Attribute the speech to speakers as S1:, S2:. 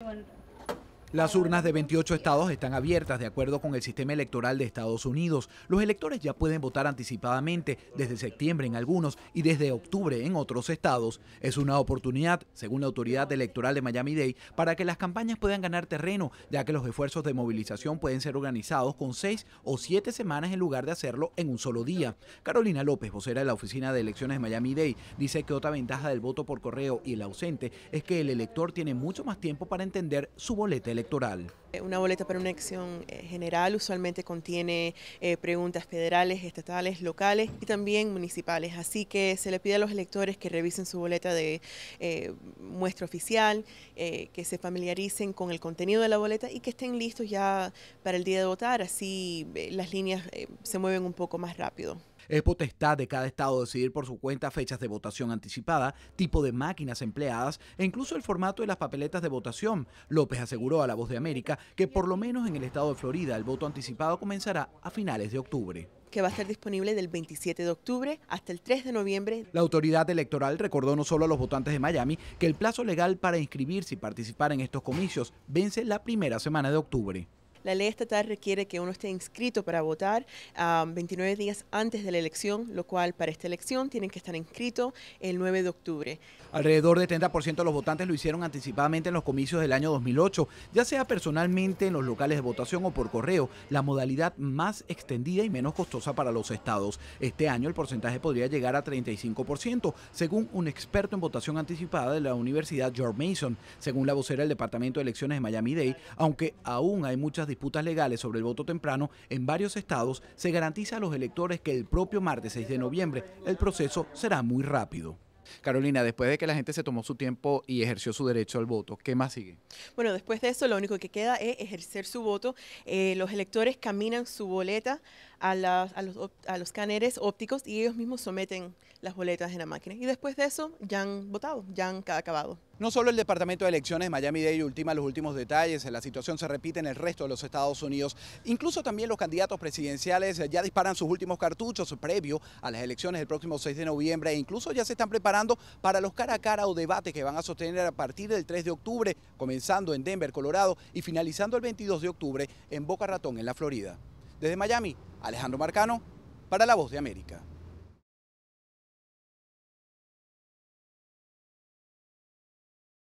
S1: one
S2: Las urnas de 28 estados están abiertas de acuerdo con el sistema electoral de Estados Unidos. Los electores ya pueden votar anticipadamente desde septiembre en algunos y desde octubre en otros estados. Es una oportunidad, según la Autoridad Electoral de Miami-Dade, para que las campañas puedan ganar terreno, ya que los esfuerzos de movilización pueden ser organizados con seis o siete semanas en lugar de hacerlo en un solo día. Carolina López, vocera de la Oficina de Elecciones de Miami-Dade, dice que otra ventaja del voto por correo y el ausente es que el elector tiene mucho más tiempo para entender su boleta electoral electoral.
S1: Eh, una boleta para una elección eh, general usualmente contiene eh, preguntas federales, estatales, locales y también municipales. Así que se le pide a los electores que revisen su boleta de muestra oficial, que se familiaricen con el contenido de la boleta y que estén listos ya para el día de votar. Así las líneas se mueven un poco más rápido.
S2: Es potestad de cada estado decidir por su cuenta fechas de votación anticipada, tipo de máquinas empleadas e incluso el formato de las papeletas de votación. López aseguró a La Voz de América que por lo menos en el estado de Florida el voto anticipado comenzará a finales de octubre
S1: que va a estar disponible del 27 de octubre hasta el 3 de noviembre.
S2: La autoridad electoral recordó no solo a los votantes de Miami que el plazo legal para inscribirse y participar en estos comicios vence la primera semana de octubre.
S1: La ley estatal requiere que uno esté inscrito para votar 29 días antes de la elección, lo cual para esta elección tienen que estar inscritos el 9 de octubre.
S2: Alrededor del 30% de los votantes lo hicieron anticipadamente en los comicios del año 2008, ya sea personalmente en los locales de votación o por correo, la modalidad más extendida y menos costosa para los estados. Este año el porcentaje podría llegar a 35%, según un experto en votación anticipada de la Universidad George Mason, según la vocera del Departamento de Elecciones de Miami-Dade, aunque aún hay muchas disputas legales sobre el voto temprano en varios estados, se garantiza a los electores que el propio martes 6 de noviembre el proceso será muy rápido. Carolina, después de que la gente se tomó su tiempo y ejerció su derecho al voto, ¿qué más sigue?
S1: Bueno, después de eso lo único que queda es ejercer su voto. Eh, los electores caminan su boleta a, los, a, ópticos y ellos mismos someten las boletas en la máquina. Y después de eso ya han votado, ya han acabado.
S2: No solo el Departamento de Elecciones de Miami-Dade ultima los últimos detalles, la situación se repite en el resto de los Estados Unidos. Incluso también los candidatos presidenciales ya disparan sus últimos cartuchos previo a las elecciones del próximo 6 de noviembre e incluso ya se están preparando para los cara a cara o debates que van a sostener a partir del 3 de octubre, comenzando en Denver, Colorado y finalizando el 22 de octubre en Boca Ratón, en la Florida. Desde Miami, Alejandro Marcano, para La Voz de América.